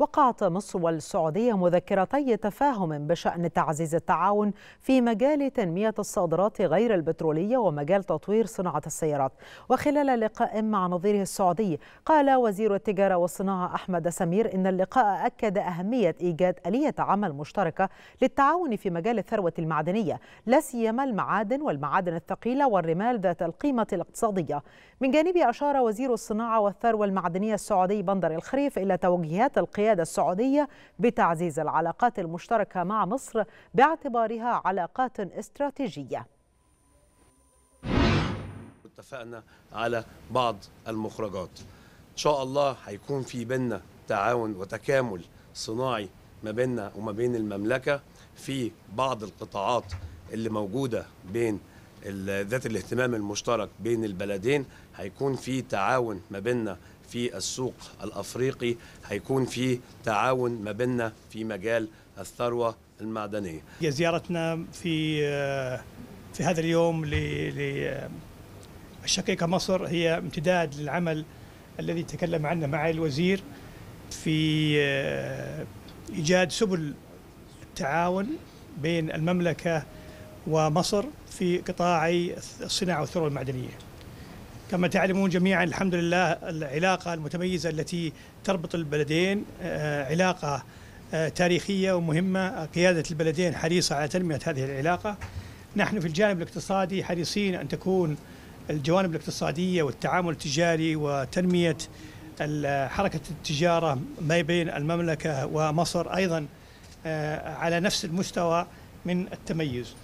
وقعت مصر والسعودية مذكرتي تفاهم بشأن تعزيز التعاون في مجال تنمية الصادرات غير البترولية ومجال تطوير صناعة السيارات وخلال لقاء مع نظيره السعودي قال وزير التجارة والصناعة أحمد سمير إن اللقاء أكد أهمية إيجاد آلية عمل مشتركة للتعاون في مجال الثروة المعدنية لا سيما المعادن والمعادن الثقيلة والرمال ذات القيمة الاقتصادية من جانبه أشار وزير الصناعة والثروة المعدنية السعودي بندر الخريف إلى توجيهات القيادة القيادة السعودية بتعزيز العلاقات المشتركة مع مصر باعتبارها علاقات استراتيجية اتفقنا على بعض المخرجات إن شاء الله هيكون في بيننا تعاون وتكامل صناعي ما بيننا وما بين المملكة في بعض القطاعات اللي موجودة بين ذات الاهتمام المشترك بين البلدين هيكون في تعاون ما بيننا في السوق الأفريقي هيكون في تعاون ما بيننا في مجال الثروة المعدنية زيارتنا في آه، في هذا اليوم للشقيقة آه، مصر هي امتداد للعمل الذي تكلم عنه معالي الوزير في آه، إيجاد سبل التعاون بين المملكة ومصر في قطاعي الصناعة والثروة المعدنية كما تعلمون جميعا الحمد لله العلاقة المتميزة التي تربط البلدين آه، علاقة آه، تاريخية ومهمة قيادة البلدين حريصة على تنمية هذه العلاقة نحن في الجانب الاقتصادي حريصين أن تكون الجوانب الاقتصادية والتعامل التجاري وتنمية حركة التجارة ما بين المملكة ومصر أيضا آه، على نفس المستوى من التميز